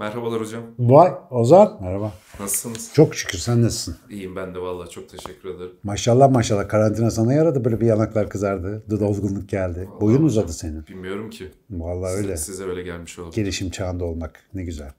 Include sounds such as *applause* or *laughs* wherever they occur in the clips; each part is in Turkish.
Merhabalar hocam. Vay Ozan merhaba. Nasılsınız? Çok şükür sen nasılsın? İyiyim ben de vallahi çok teşekkür ederim. Maşallah maşallah karantina sana yaradı böyle bir yanaklar kızardı. Dı dolgunluk geldi. Vallahi Boyun uzadı senin. Bilmiyorum ki. Vallahi size, öyle. Size öyle gelmiş oldu. Gelişim çağında olmak ne güzel.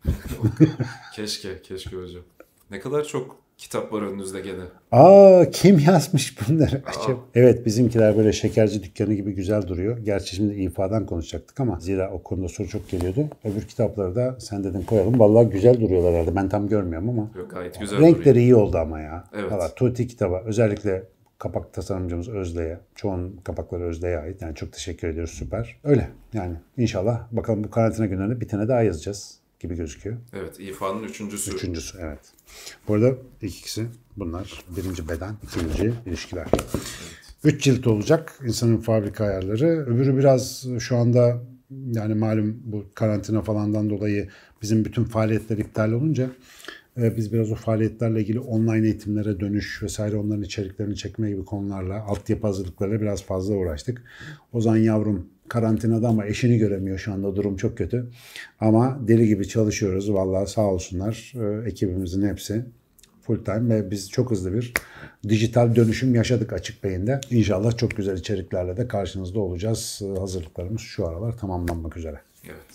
*laughs* keşke keşke hocam. Ne kadar çok kitap var önünüzde gene. Aa kim yazmış bunları acaba? Evet bizimkiler böyle şekerci dükkanı gibi güzel duruyor. Gerçi şimdi ifadan konuşacaktık ama zira o konuda soru çok geliyordu. Öbür kitapları da sen dedin koyalım. Vallahi güzel duruyorlar herhalde. Ben tam görmüyorum ama. Yok gayet güzel Renkleri duruyor. iyi oldu ama ya. Evet. Valla Tuti kitabı özellikle kapak tasarımcımız Özle'ye. Çoğun kapakları Özle'ye ait. Yani çok teşekkür ediyoruz süper. Öyle yani inşallah bakalım bu karantina günlerinde bir tane daha yazacağız gibi gözüküyor. Evet, ifanın üçüncüsü. Üçüncüsü, evet. Bu arada ilk ikisi bunlar. Birinci beden, ikinci ilişkiler. Evet. Üç cilt olacak insanın fabrika ayarları. Öbürü biraz şu anda yani malum bu karantina falandan dolayı bizim bütün faaliyetler iptal olunca e, biz biraz o faaliyetlerle ilgili online eğitimlere dönüş vesaire onların içeriklerini çekme gibi konularla, altyapı hazırlıklarıyla biraz fazla uğraştık. Ozan Yavrum karantinada ama eşini göremiyor şu anda durum çok kötü. Ama deli gibi çalışıyoruz vallahi sağ olsunlar e, ekibimizin hepsi full time ve biz çok hızlı bir dijital dönüşüm yaşadık Açık Beyin'de. İnşallah çok güzel içeriklerle de karşınızda olacağız. Ee, hazırlıklarımız şu aralar tamamlanmak üzere. Evet.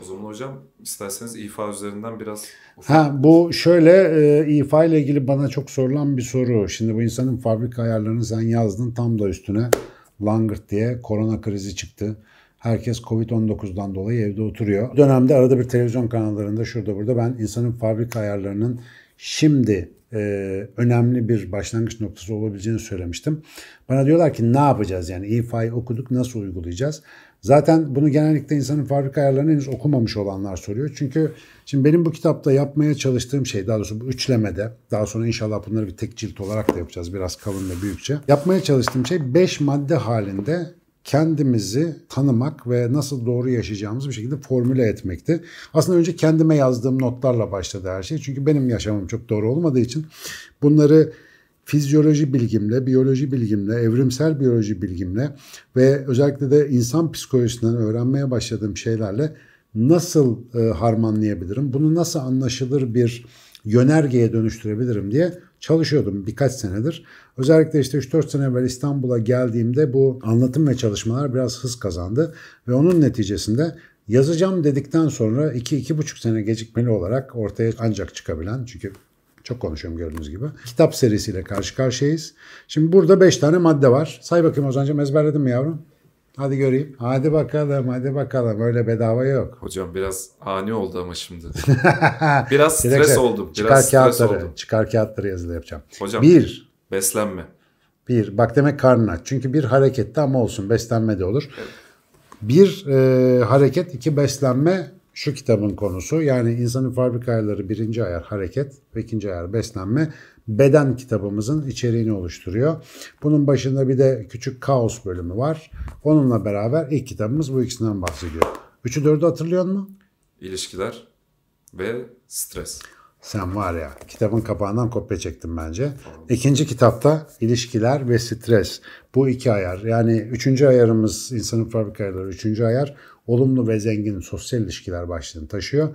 O zaman hocam isterseniz ifa üzerinden biraz... Ufak... Ha bu şöyle e, ifa ile ilgili bana çok sorulan bir soru. Şimdi bu insanın fabrika ayarlarını sen yazdın tam da üstüne langırt diye korona krizi çıktı. Herkes Covid-19'dan dolayı evde oturuyor. Bu dönemde arada bir televizyon kanallarında şurada burada ben insanın fabrika ayarlarının şimdi e, önemli bir başlangıç noktası olabileceğini söylemiştim. Bana diyorlar ki ne yapacağız yani İFA'yı okuduk nasıl uygulayacağız? Zaten bunu genellikle insanın fabrika ayarlarını henüz okumamış olanlar soruyor. Çünkü şimdi benim bu kitapta yapmaya çalıştığım şey daha doğrusu bu üçlemede daha sonra inşallah bunları bir tek cilt olarak da yapacağız biraz kalın ve büyükçe. Yapmaya çalıştığım şey beş madde halinde kendimizi tanımak ve nasıl doğru yaşayacağımızı bir şekilde formüle etmekti. Aslında önce kendime yazdığım notlarla başladı her şey. Çünkü benim yaşamım çok doğru olmadığı için bunları fizyoloji bilgimle, biyoloji bilgimle, evrimsel biyoloji bilgimle ve özellikle de insan psikolojisinden öğrenmeye başladığım şeylerle nasıl e, harmanlayabilirim? Bunu nasıl anlaşılır bir yönergeye dönüştürebilirim diye çalışıyordum birkaç senedir. Özellikle işte 3-4 sene evvel İstanbul'a geldiğimde bu anlatım ve çalışmalar biraz hız kazandı ve onun neticesinde yazacağım dedikten sonra 2-2,5 sene gecikmeli olarak ortaya ancak çıkabilen çünkü çok konuşuyorum gördüğünüz gibi. Kitap serisiyle karşı karşıyayız. Şimdi burada beş tane madde var. Say bakayım Ozan'cığım ezberledin mi yavrum? Hadi göreyim. Hadi bakalım, hadi bakalım. Öyle bedava yok. Hocam biraz ani oldu ama şimdi. *laughs* biraz stres Direkt, şey, oldum. Biraz çıkar stres kağıtları, oldum. çıkar kağıtları yazılı yapacağım. Hocam. Bir. Beslenme. Bir. Bak demek karnın Çünkü bir harekette ama olsun. Beslenme de olur. Evet. Bir e, hareket, iki beslenme, şu kitabın konusu yani insanın fabrika ayarları birinci ayar hareket ve ikinci ayar beslenme beden kitabımızın içeriğini oluşturuyor. Bunun başında bir de küçük kaos bölümü var. Onunla beraber ilk kitabımız bu ikisinden bahsediyor. Üçü dördü hatırlıyor mu? İlişkiler ve stres. Sen var ya kitabın kapağından kopya çektim bence. İkinci kitapta ilişkiler ve stres. Bu iki ayar yani üçüncü ayarımız insanın fabrikaları üçüncü ayar olumlu ve zengin sosyal ilişkiler başlığını taşıyor.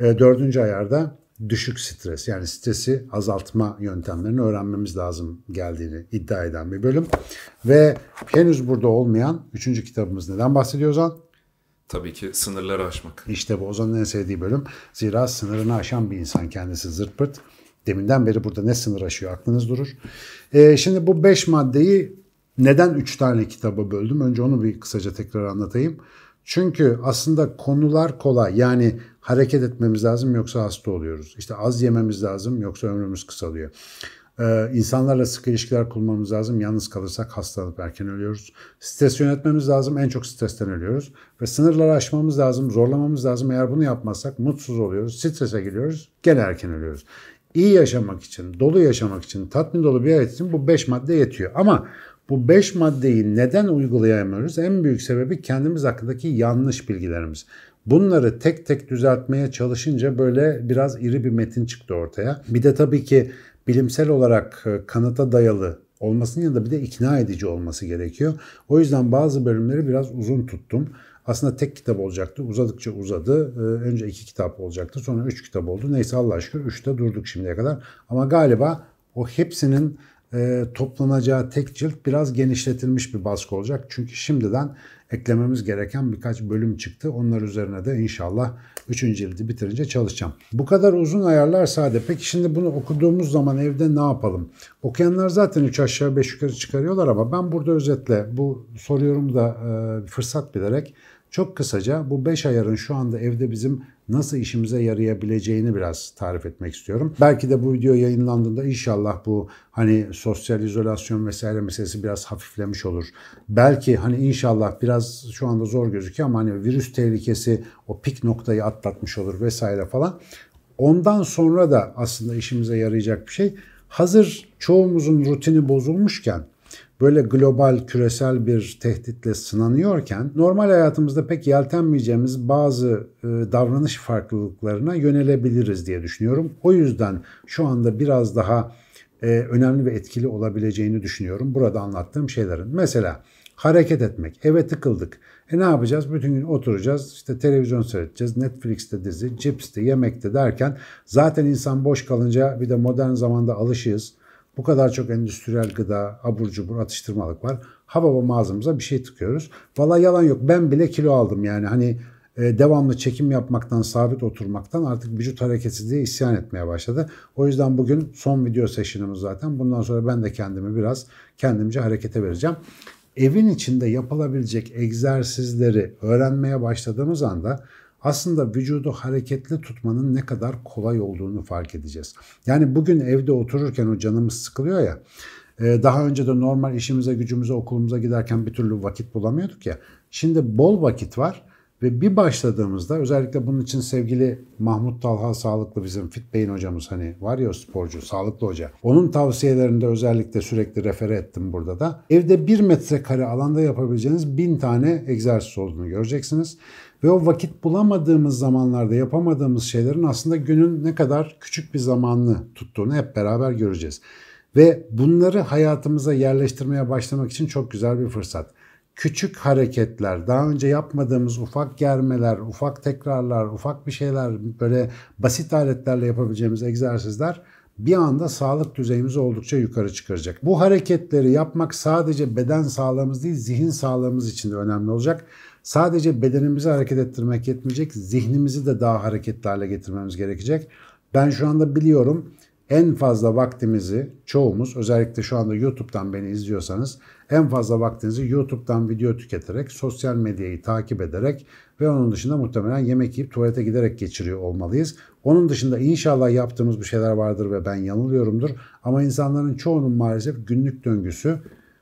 E, dördüncü ayarda düşük stres yani stresi azaltma yöntemlerini öğrenmemiz lazım geldiğini iddia eden bir bölüm. Ve henüz burada olmayan üçüncü kitabımız neden bahsediyoruz? Tabii ki sınırları aşmak. İşte bu Ozan'ın en sevdiği bölüm. Zira sınırını aşan bir insan kendisi zırt pırt. Deminden beri burada ne sınır aşıyor aklınız durur. Ee, şimdi bu beş maddeyi neden üç tane kitaba böldüm? Önce onu bir kısaca tekrar anlatayım. Çünkü aslında konular kolay. Yani hareket etmemiz lazım yoksa hasta oluyoruz. İşte az yememiz lazım yoksa ömrümüz kısalıyor. Ee, insanlarla sık ilişkiler kurmamız lazım. Yalnız kalırsak hastalanıp erken ölüyoruz. Stres yönetmemiz lazım. En çok stresten ölüyoruz. Ve sınırları aşmamız lazım. Zorlamamız lazım. Eğer bunu yapmazsak mutsuz oluyoruz. Strese giriyoruz. Gene erken ölüyoruz. İyi yaşamak için, dolu yaşamak için, tatmin dolu bir hayat için bu 5 madde yetiyor. Ama bu 5 maddeyi neden uygulayamıyoruz? En büyük sebebi kendimiz hakkındaki yanlış bilgilerimiz. Bunları tek tek düzeltmeye çalışınca böyle biraz iri bir metin çıktı ortaya. Bir de tabii ki bilimsel olarak e, kanıta dayalı olmasının yanında bir de ikna edici olması gerekiyor. O yüzden bazı bölümleri biraz uzun tuttum. Aslında tek kitap olacaktı. Uzadıkça uzadı. E, önce iki kitap olacaktı. Sonra üç kitap oldu. Neyse Allah aşkına üçte durduk şimdiye kadar. Ama galiba o hepsinin e, toplanacağı tek cilt biraz genişletilmiş bir baskı olacak. Çünkü şimdiden eklememiz gereken birkaç bölüm çıktı. Onlar üzerine de inşallah 3. cildi bitirince çalışacağım. Bu kadar uzun ayarlar sade. Peki şimdi bunu okuduğumuz zaman evde ne yapalım? Okuyanlar zaten 3 aşağı 5 yukarı çıkarıyorlar ama ben burada özetle bu soruyorum da e, fırsat bilerek çok kısaca bu 5 ayarın şu anda evde bizim nasıl işimize yarayabileceğini biraz tarif etmek istiyorum. Belki de bu video yayınlandığında inşallah bu hani sosyal izolasyon vesaire meselesi biraz hafiflemiş olur. Belki hani inşallah biraz şu anda zor gözüküyor ama hani virüs tehlikesi o pik noktayı atlatmış olur vesaire falan. Ondan sonra da aslında işimize yarayacak bir şey. Hazır çoğumuzun rutini bozulmuşken böyle global küresel bir tehditle sınanıyorken normal hayatımızda pek yeltenmeyeceğimiz bazı e, davranış farklılıklarına yönelebiliriz diye düşünüyorum. O yüzden şu anda biraz daha e, önemli ve etkili olabileceğini düşünüyorum burada anlattığım şeylerin. Mesela hareket etmek, eve tıkıldık. E ne yapacağız? Bütün gün oturacağız, işte televizyon seyredeceğiz, Netflix'te dizi, cipste, yemekte derken zaten insan boş kalınca bir de modern zamanda alışığız. Bu kadar çok endüstriyel gıda, abur cubur, atıştırmalık var. Hababam mağazamıza bir şey tıkıyoruz. Valla yalan yok. Ben bile kilo aldım yani. Hani e, devamlı çekim yapmaktan, sabit oturmaktan artık vücut hareketsizliği isyan etmeye başladı. O yüzden bugün son video session'ımız zaten. Bundan sonra ben de kendimi biraz kendimce harekete vereceğim. Evin içinde yapılabilecek egzersizleri öğrenmeye başladığımız anda aslında vücudu hareketli tutmanın ne kadar kolay olduğunu fark edeceğiz. Yani bugün evde otururken o canımız sıkılıyor ya. E, daha önce de normal işimize, gücümüze, okulumuza giderken bir türlü vakit bulamıyorduk ya. Şimdi bol vakit var ve bir başladığımızda özellikle bunun için sevgili Mahmut Talha Sağlıklı bizim Fit Bey'in hocamız hani var ya sporcu, sağlıklı hoca. Onun tavsiyelerinde özellikle sürekli refere ettim burada da. Evde bir metrekare alanda yapabileceğiniz bin tane egzersiz olduğunu göreceksiniz. Ve o vakit bulamadığımız zamanlarda yapamadığımız şeylerin aslında günün ne kadar küçük bir zamanını tuttuğunu hep beraber göreceğiz. Ve bunları hayatımıza yerleştirmeye başlamak için çok güzel bir fırsat. Küçük hareketler, daha önce yapmadığımız ufak germeler, ufak tekrarlar, ufak bir şeyler, böyle basit aletlerle yapabileceğimiz egzersizler bir anda sağlık düzeyimizi oldukça yukarı çıkaracak. Bu hareketleri yapmak sadece beden sağlığımız değil, zihin sağlığımız için de önemli olacak. Sadece bedenimizi hareket ettirmek yetmeyecek, zihnimizi de daha hareketli hale getirmemiz gerekecek. Ben şu anda biliyorum en fazla vaktimizi çoğumuz özellikle şu anda YouTube'dan beni izliyorsanız en fazla vaktinizi YouTube'dan video tüketerek, sosyal medyayı takip ederek ve onun dışında muhtemelen yemek yiyip tuvalete giderek geçiriyor olmalıyız. Onun dışında inşallah yaptığımız bir şeyler vardır ve ben yanılıyorumdur. Ama insanların çoğunun maalesef günlük döngüsü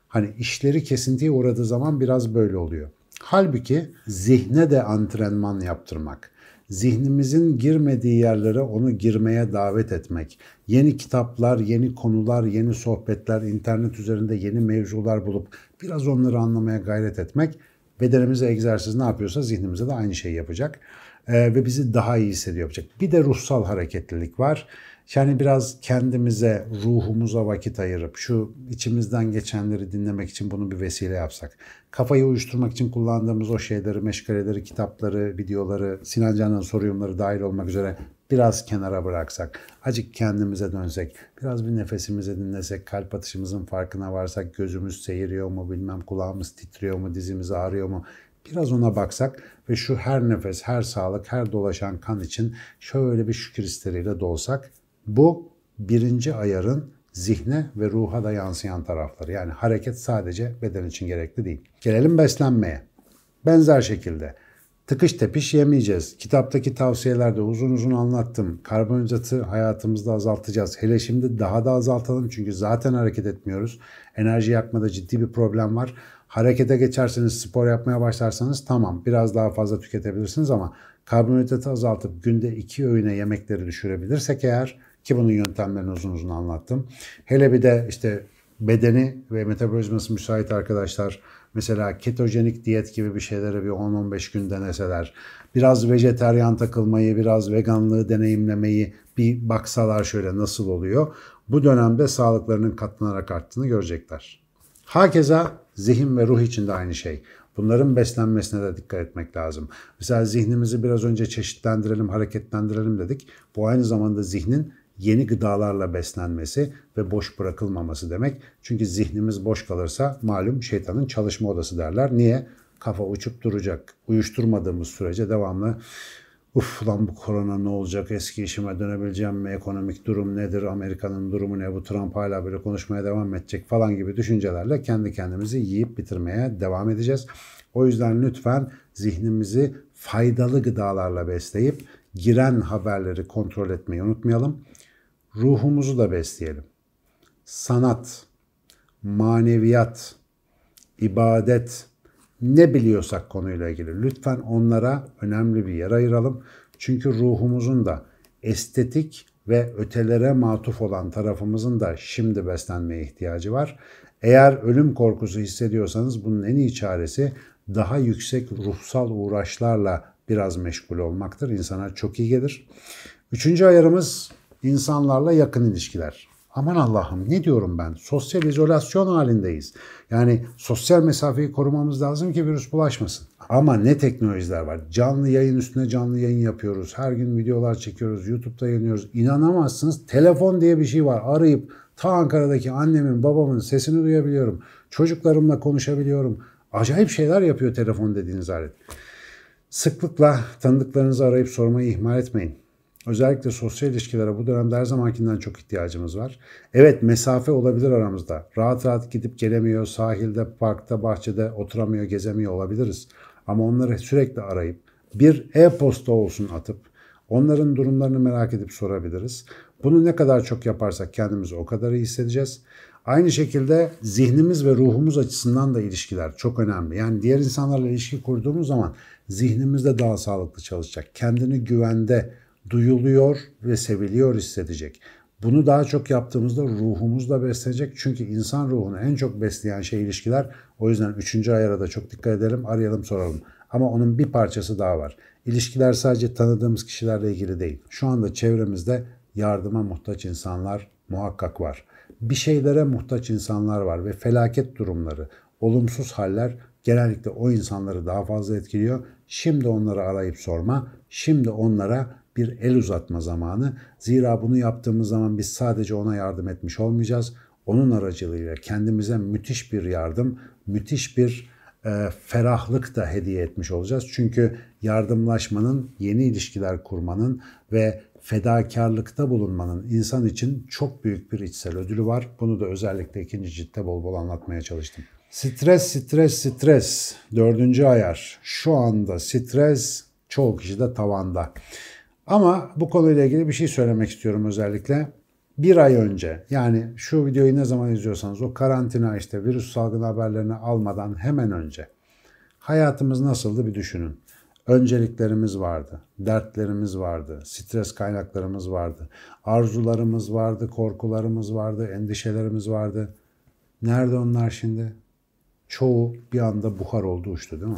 hani işleri kesintiye uğradığı zaman biraz böyle oluyor. Halbuki zihne de antrenman yaptırmak, zihnimizin girmediği yerlere onu girmeye davet etmek, yeni kitaplar, yeni konular, yeni sohbetler, internet üzerinde yeni mevzular bulup biraz onları anlamaya gayret etmek bedenimize egzersiz ne yapıyorsa zihnimize de aynı şeyi yapacak. Ee, ve bizi daha iyi hissediyor olacak. Bir de ruhsal hareketlilik var. Yani biraz kendimize, ruhumuza vakit ayırıp şu içimizden geçenleri dinlemek için bunu bir vesile yapsak. Kafayı uyuşturmak için kullandığımız o şeyleri, meşgaleleri, kitapları, videoları, Sinan Can'ın soruyorumları dahil olmak üzere biraz kenara bıraksak, acık kendimize dönsek, biraz bir nefesimizi dinlesek, kalp atışımızın farkına varsak, gözümüz seyiriyor mu bilmem, kulağımız titriyor mu, dizimiz ağrıyor mu Biraz ona baksak ve şu her nefes, her sağlık, her dolaşan kan için şöyle bir şükür hisleriyle dolsak bu birinci ayarın zihne ve ruha da yansıyan tarafları. Yani hareket sadece beden için gerekli değil. Gelelim beslenmeye. Benzer şekilde tıkış tepiş yemeyeceğiz. Kitaptaki tavsiyelerde uzun uzun anlattım. Karbonhidratı hayatımızda azaltacağız. Hele şimdi daha da azaltalım çünkü zaten hareket etmiyoruz. Enerji yakmada ciddi bir problem var. Harekete geçerseniz, spor yapmaya başlarsanız tamam biraz daha fazla tüketebilirsiniz ama karbonhidratı azaltıp günde iki öğüne yemekleri düşürebilirsek eğer ki bunun yöntemlerini uzun uzun anlattım. Hele bir de işte bedeni ve metabolizması müsait arkadaşlar mesela ketojenik diyet gibi bir şeylere bir 10-15 gün deneseler, biraz vejeteryan takılmayı, biraz veganlığı deneyimlemeyi bir baksalar şöyle nasıl oluyor. Bu dönemde sağlıklarının katlanarak arttığını görecekler. Hakeza Zihin ve ruh için de aynı şey. Bunların beslenmesine de dikkat etmek lazım. Mesela zihnimizi biraz önce çeşitlendirelim, hareketlendirelim dedik. Bu aynı zamanda zihnin yeni gıdalarla beslenmesi ve boş bırakılmaması demek. Çünkü zihnimiz boş kalırsa malum şeytanın çalışma odası derler. Niye? Kafa uçup duracak. Uyuşturmadığımız sürece devamlı Uf lan bu korona ne olacak? Eski işime dönebileceğim mi? Ekonomik durum nedir? Amerika'nın durumu ne? Bu Trump hala böyle konuşmaya devam edecek falan gibi düşüncelerle kendi kendimizi yiyip bitirmeye devam edeceğiz. O yüzden lütfen zihnimizi faydalı gıdalarla besleyip giren haberleri kontrol etmeyi unutmayalım. Ruhumuzu da besleyelim. Sanat, maneviyat, ibadet, ne biliyorsak konuyla ilgili lütfen onlara önemli bir yer ayıralım. Çünkü ruhumuzun da estetik ve ötelere matuf olan tarafımızın da şimdi beslenmeye ihtiyacı var. Eğer ölüm korkusu hissediyorsanız bunun en iyi çaresi daha yüksek ruhsal uğraşlarla biraz meşgul olmaktır. İnsana çok iyi gelir. Üçüncü ayarımız insanlarla yakın ilişkiler. Aman Allah'ım ne diyorum ben? Sosyal izolasyon halindeyiz. Yani sosyal mesafeyi korumamız lazım ki virüs bulaşmasın. Ama ne teknolojiler var. Canlı yayın üstüne canlı yayın yapıyoruz. Her gün videolar çekiyoruz. YouTube'da yayınlıyoruz. İnanamazsınız. Telefon diye bir şey var. Arayıp ta Ankara'daki annemin babamın sesini duyabiliyorum. Çocuklarımla konuşabiliyorum. Acayip şeyler yapıyor telefon dediğiniz alet. Sıklıkla tanıdıklarınızı arayıp sormayı ihmal etmeyin. Özellikle sosyal ilişkilere bu dönemde her zamankinden çok ihtiyacımız var. Evet mesafe olabilir aramızda. Rahat rahat gidip gelemiyor, sahilde, parkta, bahçede oturamıyor, gezemiyor olabiliriz. Ama onları sürekli arayıp bir e-posta olsun atıp onların durumlarını merak edip sorabiliriz. Bunu ne kadar çok yaparsak kendimizi o kadar iyi hissedeceğiz. Aynı şekilde zihnimiz ve ruhumuz açısından da ilişkiler çok önemli. Yani diğer insanlarla ilişki kurduğumuz zaman zihnimiz de daha sağlıklı çalışacak. Kendini güvende duyuluyor ve seviliyor hissedecek. Bunu daha çok yaptığımızda ruhumuzla beslenecek. Çünkü insan ruhunu en çok besleyen şey ilişkiler. O yüzden üçüncü ayara da çok dikkat edelim, arayalım, soralım. Ama onun bir parçası daha var. İlişkiler sadece tanıdığımız kişilerle ilgili değil. Şu anda çevremizde yardıma muhtaç insanlar muhakkak var. Bir şeylere muhtaç insanlar var ve felaket durumları, olumsuz haller genellikle o insanları daha fazla etkiliyor. Şimdi onları arayıp sorma, şimdi onlara bir el uzatma zamanı. Zira bunu yaptığımız zaman biz sadece ona yardım etmiş olmayacağız. Onun aracılığıyla kendimize müthiş bir yardım, müthiş bir e, ferahlık da hediye etmiş olacağız. Çünkü yardımlaşmanın, yeni ilişkiler kurmanın ve fedakarlıkta bulunmanın insan için çok büyük bir içsel ödülü var. Bunu da özellikle ikinci ciltte bol bol anlatmaya çalıştım. Stres, stres, stres. Dördüncü ayar. Şu anda stres çoğu kişi de tavanda. Ama bu konuyla ilgili bir şey söylemek istiyorum özellikle. Bir ay önce yani şu videoyu ne zaman izliyorsanız o karantina işte virüs salgını haberlerini almadan hemen önce hayatımız nasıldı bir düşünün. Önceliklerimiz vardı, dertlerimiz vardı, stres kaynaklarımız vardı, arzularımız vardı, korkularımız vardı, endişelerimiz vardı. Nerede onlar şimdi? Çoğu bir anda buhar oldu uçtu değil mi?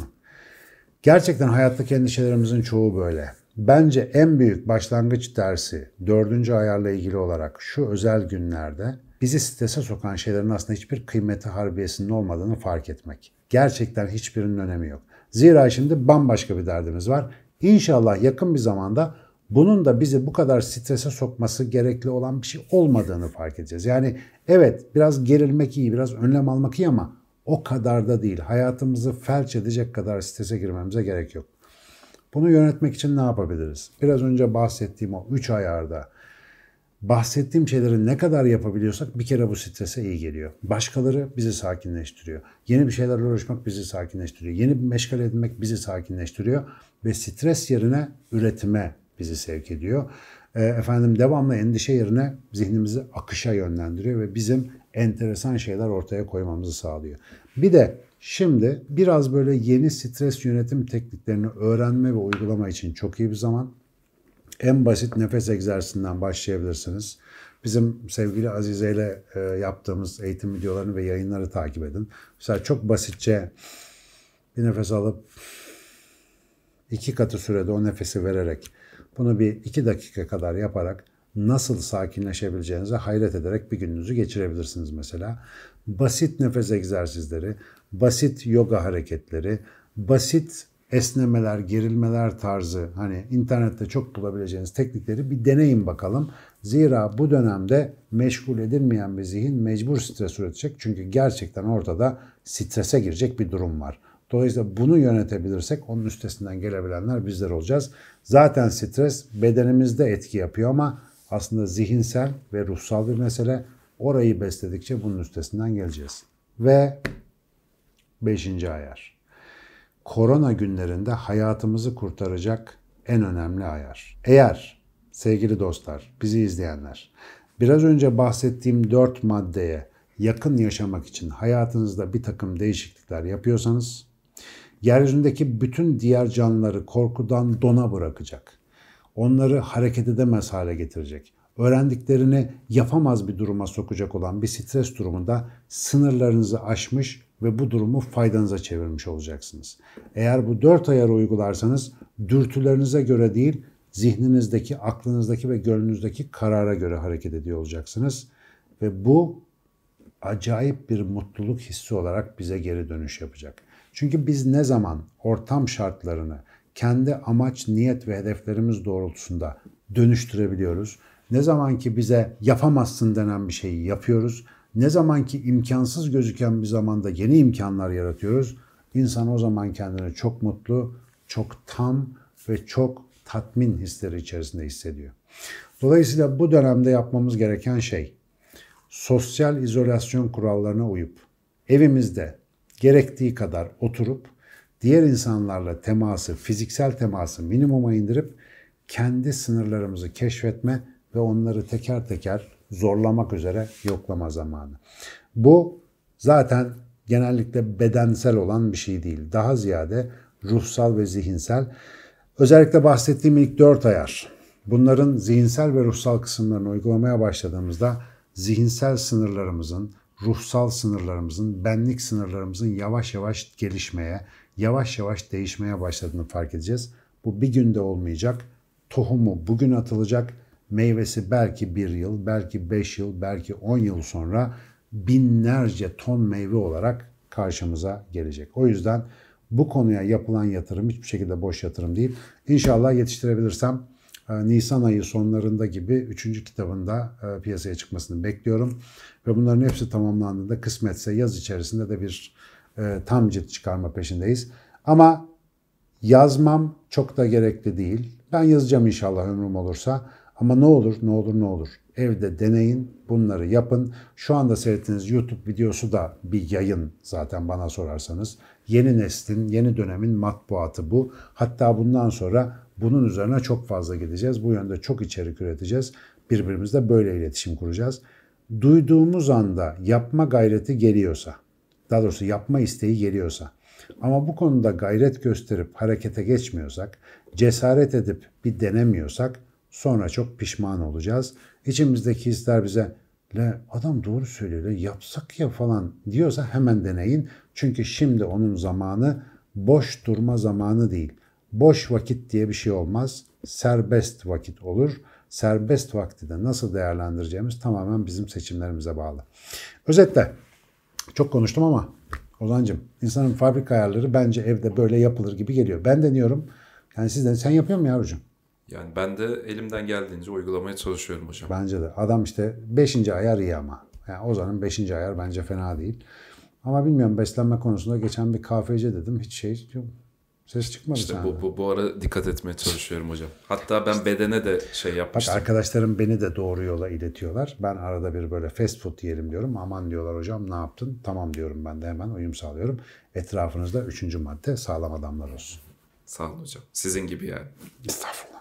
Gerçekten hayattaki endişelerimizin çoğu böyle. Bence en büyük başlangıç dersi dördüncü ayarla ilgili olarak şu özel günlerde bizi strese sokan şeylerin aslında hiçbir kıymeti harbiyesinin olmadığını fark etmek. Gerçekten hiçbirinin önemi yok. Zira şimdi bambaşka bir derdimiz var. İnşallah yakın bir zamanda bunun da bizi bu kadar strese sokması gerekli olan bir şey olmadığını fark edeceğiz. Yani evet biraz gerilmek iyi, biraz önlem almak iyi ama o kadar da değil. Hayatımızı felç edecek kadar strese girmemize gerek yok. Bunu yönetmek için ne yapabiliriz? Biraz önce bahsettiğim o üç ayarda bahsettiğim şeyleri ne kadar yapabiliyorsak bir kere bu strese iyi geliyor. Başkaları bizi sakinleştiriyor. Yeni bir şeylerle uğraşmak bizi sakinleştiriyor. Yeni bir meşgale edinmek bizi sakinleştiriyor ve stres yerine üretime bizi sevk ediyor. Ee, efendim devamlı endişe yerine zihnimizi akışa yönlendiriyor ve bizim enteresan şeyler ortaya koymamızı sağlıyor. Bir de Şimdi biraz böyle yeni stres yönetim tekniklerini öğrenme ve uygulama için çok iyi bir zaman. En basit nefes egzersizinden başlayabilirsiniz. Bizim sevgili Azize ile e, yaptığımız eğitim videolarını ve yayınları takip edin. Mesela çok basitçe bir nefes alıp iki katı sürede o nefesi vererek bunu bir iki dakika kadar yaparak nasıl sakinleşebileceğinize hayret ederek bir gününüzü geçirebilirsiniz mesela. Basit nefes egzersizleri basit yoga hareketleri, basit esnemeler, gerilmeler tarzı hani internette çok bulabileceğiniz teknikleri bir deneyin bakalım. Zira bu dönemde meşgul edilmeyen bir zihin mecbur stres üretecek. Çünkü gerçekten ortada strese girecek bir durum var. Dolayısıyla bunu yönetebilirsek onun üstesinden gelebilenler bizler olacağız. Zaten stres bedenimizde etki yapıyor ama aslında zihinsel ve ruhsal bir mesele. Orayı besledikçe bunun üstesinden geleceğiz. Ve Beşinci ayar. Korona günlerinde hayatımızı kurtaracak en önemli ayar. Eğer sevgili dostlar, bizi izleyenler, biraz önce bahsettiğim dört maddeye yakın yaşamak için hayatınızda bir takım değişiklikler yapıyorsanız, yeryüzündeki bütün diğer canlıları korkudan dona bırakacak. Onları hareket edemez hale getirecek. Öğrendiklerini yapamaz bir duruma sokacak olan bir stres durumunda sınırlarınızı aşmış ve bu durumu faydanıza çevirmiş olacaksınız. Eğer bu dört ayarı uygularsanız dürtülerinize göre değil, zihninizdeki, aklınızdaki ve gönlünüzdeki karara göre hareket ediyor olacaksınız. Ve bu acayip bir mutluluk hissi olarak bize geri dönüş yapacak. Çünkü biz ne zaman ortam şartlarını kendi amaç, niyet ve hedeflerimiz doğrultusunda dönüştürebiliyoruz. Ne zaman ki bize yapamazsın denen bir şeyi yapıyoruz. Ne zaman ki imkansız gözüken bir zamanda yeni imkanlar yaratıyoruz. İnsan o zaman kendini çok mutlu, çok tam ve çok tatmin hisleri içerisinde hissediyor. Dolayısıyla bu dönemde yapmamız gereken şey sosyal izolasyon kurallarına uyup evimizde gerektiği kadar oturup diğer insanlarla teması, fiziksel teması minimuma indirip kendi sınırlarımızı keşfetme ve onları teker teker zorlamak üzere yoklama zamanı. Bu zaten genellikle bedensel olan bir şey değil. Daha ziyade ruhsal ve zihinsel. Özellikle bahsettiğim ilk dört ayar. Bunların zihinsel ve ruhsal kısımlarını uygulamaya başladığımızda zihinsel sınırlarımızın, ruhsal sınırlarımızın, benlik sınırlarımızın yavaş yavaş gelişmeye, yavaş yavaş değişmeye başladığını fark edeceğiz. Bu bir günde olmayacak. Tohumu bugün atılacak meyvesi belki bir yıl, belki beş yıl, belki on yıl sonra binlerce ton meyve olarak karşımıza gelecek. O yüzden bu konuya yapılan yatırım hiçbir şekilde boş yatırım değil. İnşallah yetiştirebilirsem e, Nisan ayı sonlarında gibi üçüncü kitabında e, piyasaya çıkmasını bekliyorum. Ve bunların hepsi tamamlandığında kısmetse yaz içerisinde de bir e, tam cilt çıkarma peşindeyiz. Ama yazmam çok da gerekli değil. Ben yazacağım inşallah ömrüm olursa. Ama ne olur ne olur ne olur. Evde deneyin, bunları yapın. Şu anda seyrettiğiniz YouTube videosu da bir yayın zaten bana sorarsanız. Yeni neslin, yeni dönemin matbuatı bu. Hatta bundan sonra bunun üzerine çok fazla gideceğiz. Bu yönde çok içerik üreteceğiz. Birbirimizle böyle iletişim kuracağız. Duyduğumuz anda yapma gayreti geliyorsa, daha doğrusu yapma isteği geliyorsa ama bu konuda gayret gösterip harekete geçmiyorsak, cesaret edip bir denemiyorsak Sonra çok pişman olacağız. İçimizdeki hisler bize le adam doğru söylüyor le yapsak ya falan diyorsa hemen deneyin. Çünkü şimdi onun zamanı boş durma zamanı değil. Boş vakit diye bir şey olmaz. Serbest vakit olur. Serbest vakti de nasıl değerlendireceğimiz tamamen bizim seçimlerimize bağlı. Özetle çok konuştum ama Ozancım insanın fabrika ayarları bence evde böyle yapılır gibi geliyor. Ben deniyorum. Yani siz de sen yapıyor musun yavrucuğum? Yani ben de elimden geldiğince uygulamaya çalışıyorum hocam. Bence de. Adam işte 5. ayar iyi ama. Yani Ozan'ın 5. ayar bence fena değil. Ama bilmiyorum beslenme konusunda geçen bir KFC dedim hiç şey ses çıkmadı İşte Bu, bu, bu ara dikkat etmeye çalışıyorum hocam. Hatta ben işte, bedene de şey yapmıştım. Bak arkadaşlarım beni de doğru yola iletiyorlar. Ben arada bir böyle fast food diyelim diyorum. Aman diyorlar hocam ne yaptın? Tamam diyorum ben de hemen uyum sağlıyorum. Etrafınızda üçüncü madde sağlam adamlar olsun. Sağ olun hocam. Sizin gibi yani. Estağfurullah.